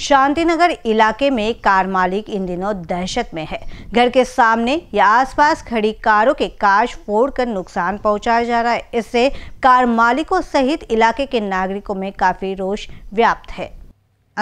शांतिनगर इलाके में कार मालिक इन दिनों दहशत में है घर के सामने या आसपास खड़ी कारों के काश फोड़कर नुकसान पहुंचाया जा रहा है इससे कार मालिकों सहित इलाके के नागरिकों में काफी रोष व्याप्त है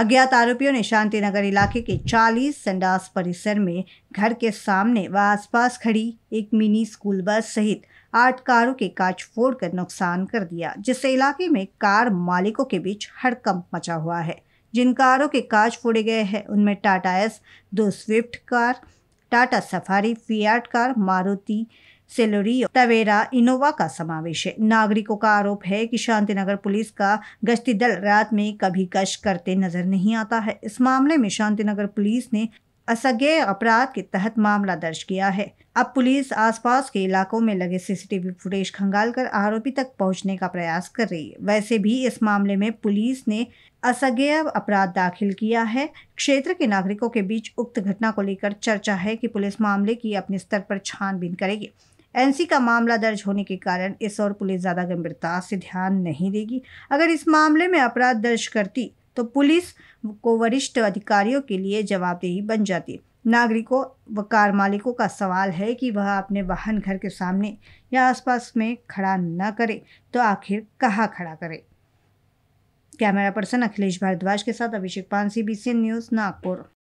अज्ञात आरोपियों ने शांतिनगर इलाके के 40 संडास परिसर में घर के सामने व आसपास खड़ी एक मिनी स्कूल बस सहित आठ कारों के कांच फोड़कर नुकसान कर दिया जिससे इलाके में कार मालिकों के बीच हड़कंप मचा हुआ है जिन कारों के कांच फोड़े गए हैं उनमें टाटा एस दो Swift car Tata Safari Fiat car Maruti Celerio Tavera Innova का समावेश है नागरिकों का आरोप है कि शांतिनगर पुलिस का गश्ती दल रात में कभी गश्त करते नजर नहीं आता है इस मामले में शांतिनगर पुलिस ने असज्ञ अपराध के तहत मामला दर्ज किया है अब पुलिस आसपास के इलाकों में लगे सीसीटीवी फुटेज खंगाल कर आरोपी तक पहुंचने का प्रयास कर रही है वैसे भी इस मामले में पुलिस ने असज्ञ अपराध दाखिल किया है क्षेत्र के नागरिकों के बीच उक्त घटना को लेकर चर्चा है कि पुलिस मामले की अपने स्तर पर छानबीन करेगी एनसी का मामला दर्ज होने के कारण इस और पुलिस ज़्यादा गंभीरता से ध्यान नहीं देगी अगर इस मामले में अपराध दर्ज करती तो पुलिस को वरिष्ठ अधिकारियों के लिए जवाबदेही बन जाती नागरिकों व कार मालिकों का सवाल है कि वह अपने वाहन घर के सामने या आसपास में खड़ा न करे तो आखिर कहाँ खड़ा करे कैमरा पर्सन अखिलेश भारद्वाज के साथ अभिषेक पानसी बी न्यूज़ नागपुर